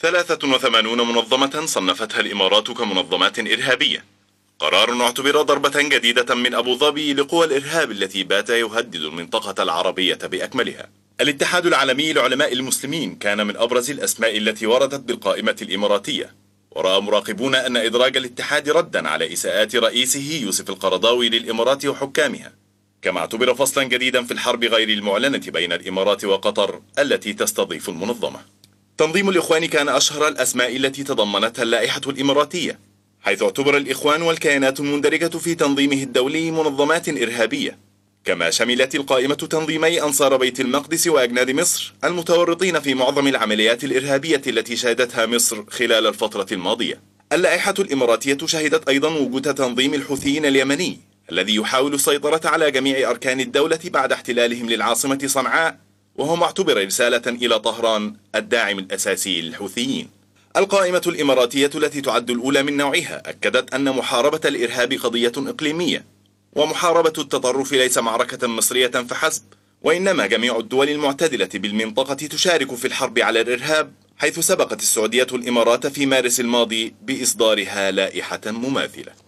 83 منظمة صنفتها الإمارات كمنظمات إرهابية قرار اعتبر ضربة جديدة من أبو ظبي لقوى الإرهاب التي بات يهدد المنطقة العربية بأكملها الاتحاد العالمي لعلماء المسلمين كان من أبرز الأسماء التي وردت بالقائمة الإماراتية ورأى مراقبون أن إدراج الاتحاد ردا على إساءات رئيسه يوسف القرضاوي للإمارات وحكامها كما اعتبر فصلا جديدا في الحرب غير المعلنة بين الإمارات وقطر التي تستضيف المنظمة تنظيم الإخوان كان أشهر الأسماء التي تضمنتها اللائحة الإماراتية حيث اعتبر الإخوان والكيانات المندرجة في تنظيمه الدولي منظمات إرهابية كما شملت القائمة تنظيمي أنصار بيت المقدس وأجناد مصر المتورطين في معظم العمليات الإرهابية التي شهدتها مصر خلال الفترة الماضية اللائحة الإماراتية شهدت أيضا وجود تنظيم الحوثيين اليمني الذي يحاول السيطرة على جميع أركان الدولة بعد احتلالهم للعاصمة صنعاء وهو ما اعتبر رسالة إلى طهران الداعم الأساسي للحوثيين القائمة الإماراتية التي تعد الأولى من نوعها أكدت أن محاربة الإرهاب قضية إقليمية ومحاربة التطرف ليس معركة مصرية فحسب وإنما جميع الدول المعتدلة بالمنطقة تشارك في الحرب على الإرهاب حيث سبقت السعودية الإمارات في مارس الماضي بإصدارها لائحة مماثلة